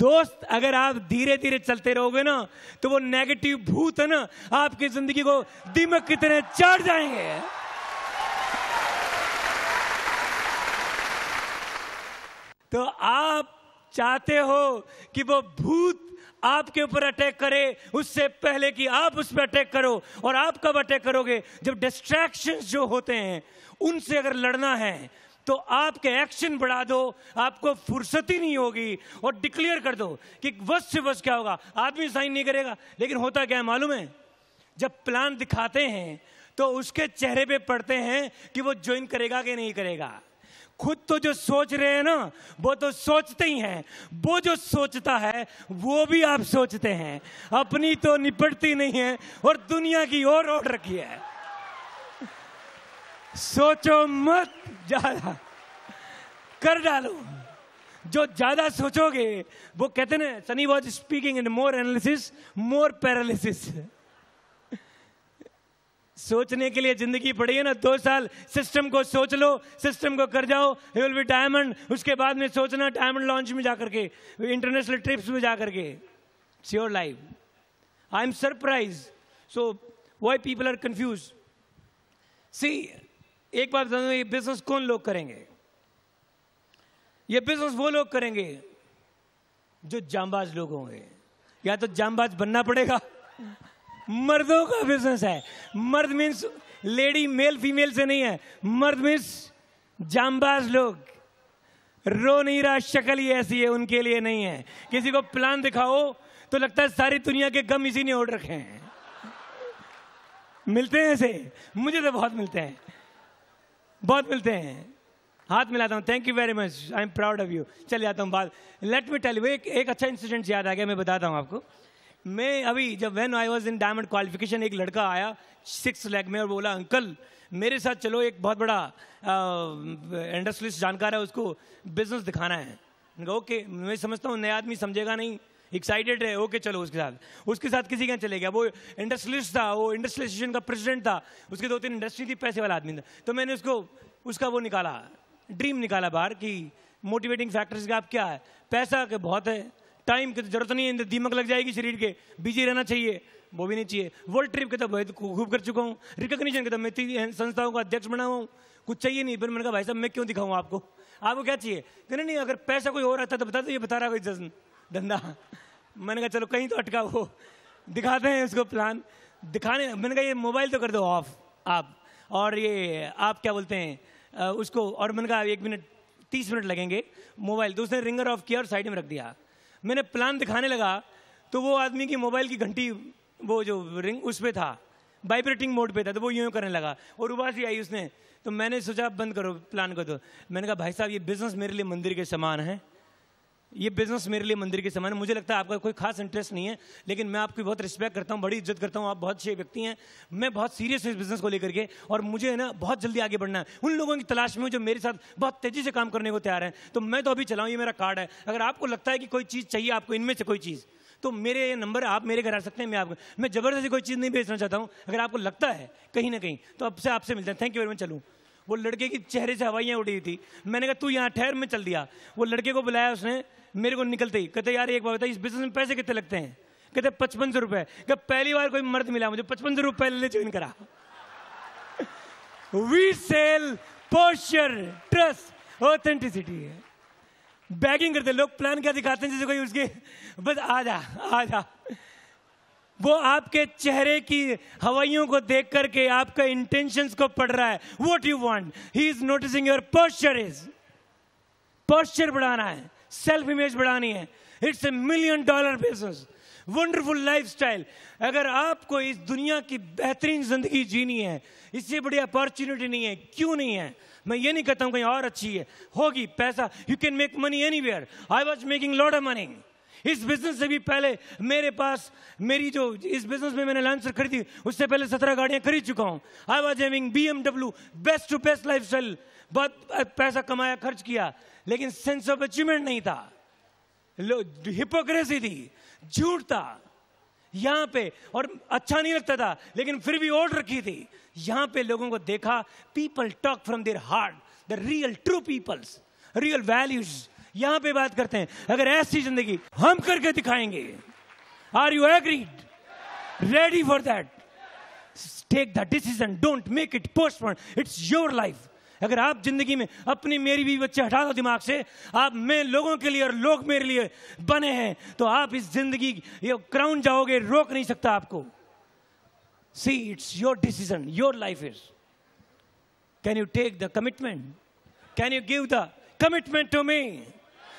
दोस्त अगर आप धीरे धीरे चलते रहोगे ना तो वो नेगेटिव भूत है ना आपकी जिंदगी को दिमाग कितने चढ़ जाएंगे तो आप चाहते हो कि वो भूत आपके ऊपर अटैक करे उससे पहले कि आप उस पर अटैक करो और आप कब अटैक करोगे जब डिस्ट्रैक्शन जो होते हैं उनसे अगर लड़ना है तो आपके एक्शन बढ़ा दो आपको फुर्सत ही नहीं होगी और डिक्लेयर कर दो कि वस से बस क्या होगा आदमी साइन नहीं करेगा लेकिन होता क्या है मालूम है जब प्लान दिखाते हैं तो उसके चेहरे पे पढ़ते हैं कि वो ज्वाइन करेगा कि नहीं करेगा खुद तो जो सोच रहे हैं ना वो तो सोचते ही हैं वो जो सोचता है वो भी आप सोचते हैं अपनी तो निपटती नहीं है और दुनिया की ओर ओढ़ रखी है सोचो मत ज्यादा कर डालो जो ज्यादा सोचोगे वो कहते ना Sunny was speaking in more analysis more paralysis सोचने के लिए जिंदगी पड़ी है ना दो साल सिस्टम को सोच लो सिस्टम को कर जाओ विल बी डायमंड उसके बाद में सोचना डायमंड लॉन्च में जाकर के इंटरनेशनल ट्रिप्स में जाकर के it's your life I am surprise so why people are confuse see एक बार समझो ये बिजनेस कौन लोग करेंगे ये बिजनेस वो लोग करेंगे जो जामबाज लोग होंगे या तो जामबाज बनना पड़ेगा मर्दों का बिजनेस है मर्द मीन्स लेडी मेल फीमेल से नहीं है मर्द मीन्स जामबाज लोग रो नहीं रहा शक्ल ही ऐसी है उनके लिए नहीं है किसी को प्लान दिखाओ तो लगता है सारी दुनिया के गम इसी ने ओढ़ रखे हैं मिलते हैं ऐसे मुझे तो बहुत मिलते हैं बहुत मिलते हैं हाथ मिलाता हूँ thank you very much I am proud of you चले जाता हूँ बात लेट मी टेल यू एक एक अच्छा इंसिडेंट याद आ गया मैं बताता हूँ आपको मैं अभी जब when I was in diamond qualification एक लड़का आया सिक्स लैक में और बोला अंकल मेरे साथ चलो एक बहुत बड़ा इंडस्ट्रियलिस्ट जानकार है उसको बिजनेस दिखाना है ओके okay, मैं समझता हूँ नया आदमी समझेगा नहीं एक्साइटेड है ओके चलो उसके साथ उसके साथ किसी के चले गया वो इंडस्ट्रियलिस्ट था वो इंडस्ट्रियलाइजेशन का प्रेसिडेंट था उसके दो तीन इंडस्ट्री थी पैसे वाला आदमी था तो मैंने उसको उसका वो निकाला ड्रीम निकाला बाहर कि मोटिवेटिंग फैक्टर्स का आप क्या है पैसा के बहुत है टाइम की तो जरूरत नहीं है दीमक लग जाएगी शरीर के बिजी रहना चाहिए वो भी नहीं चाहिए वर्ल्ड ट्रिप के तो बहुत तो खूब कर चुका हूँ रिकग्निशन के तो मैं संस्थाओं का अध्यक्ष बना हुआ हूँ कुछ चाहिए नहीं फिर मैंने कहा भाई साहब मैं क्यों दिखाऊँ आपको आपको क्या चाहिए कहना नहीं अगर पैसा कोई और आता तो बता दो ये बता रहा कोई धंधा मैंने कहा चलो कहीं तो अटका हो दिखाते हैं उसको प्लान दिखाने मैंने कहा ये मोबाइल तो कर दो ऑफ आप और ये आप क्या बोलते हैं उसको और मैंने कहा एक मिनट तीस मिनट लगेंगे मोबाइल तो उसने रिंगर ऑफ किया और साइड में रख दिया मैंने प्लान दिखाने लगा तो वो आदमी की मोबाइल की घंटी वो जो रिंग उस पर था वाइब्रेटिंग मोड पे था तो वो यूँ करने लगा और उबासी आई उसने तो मैंने सोचा बंद करो प्लान को तो मैंने कहा भाई साहब ये बिज़नेस मेरे लिए मंदिर के समान है ये बिजनेस मेरे लिए मंदिर के समान है मुझे लगता है आपका कोई खास इंटरेस्ट नहीं है लेकिन मैं आपकी बहुत रिस्पेक्ट करता हूँ बड़ी इज्जत करता हूँ आप बहुत अच्छे व्यक्ति हैं मैं बहुत सीरियस हूँ इस बिजनेस को लेकर के और मुझे है ना बहुत जल्दी आगे बढ़ना है उन लोगों की तलाश में जो मेरे साथ बहुत तेजी से काम करने को तैयार है तो मैं तो अभी चलाऊँ ये मेरा कार्ड है अगर आपको लगता है कि कोई चीज़ चाहिए आपको इनमें से कोई चीज़ तो मेरे ये नंबर आप मेरे घर आ सकते हैं मैं आपको मैं ज़बरदस्ती कोई चीज़ नहीं बेचना चाहता हूँ अगर आपको लगता है कहीं ना कहीं तो अब से आपसे मिलते हैं थैंक यू वेरी मच चलूँ वो लड़के की चेहरे से हवाइयाँ उड़ी थी मैंने कहा तू यहाँ ठहर में चल दिया वो लड़के को बुलाया उसने मेरे को निकलते ही कहते यार एक बार बताइए इस बिजनेस में पैसे कितने लगते हैं कहते पचपन सौ रुपये क्या पहली बार कोई मर्द मिला मुझे पचपन सौ रुपये ले ज्वाइन करा we sell poster trust authenticity है बैगिंग करते लोग प्लान क्या दिखाते हैं जैसे कोई उसके बस आ जा आ जा वो आपके चेहरे की हवाइयों को देख करके आपका इंटेंशंस को पढ़ रहा है what you want he is noticing your posture is posture बढ़ाना है सेल्फ इमेज बढ़ानी है it's a million dollar business wonderful life style अगर आपको इस दुनिया की बेहतरीन जिंदगी जीनी है इससे बड़ी अपॉर्चुनिटी नहीं है क्यों नहीं है मैं ये नहीं कहता हूं कहीं और अच्छी है होगी पैसा you can make money anywhere I was making lot of money इस बिजनेस से भी पहले मेरे पास मेरी जो इस बिजनेस में मैंने लैंसर खरीदी उससे पहले सत्रह गाड़ियां खरीद चुका हूं I was having BMW best to best life style बहुत पैसा कमाया खर्च किया लेकिन सेंस ऑफ अचीवमेंट नहीं था हिपोक्रेसी थी झूठ था यहां पे और अच्छा नहीं लगता था लेकिन फिर भी ओल्ड रखी थी यहां पे लोगों को देखा people talk from their heart the real true people's real values यहां पे बात करते हैं अगर ऐसी जिंदगी हम करके दिखाएंगे are you agreed ready for that take the decision don't make it postpone it's your life अगर आप जिंदगी में अपनी मेरी भी बच्चे हटा दो दिमाग से आप मैं लोगों के लिए और लोग मेरे लिए बने हैं तो आप इस जिंदगी क्राउन जाओगे रोक नहीं सकता आपको see it's your decision your life is can you take the commitment can you give the commitment to me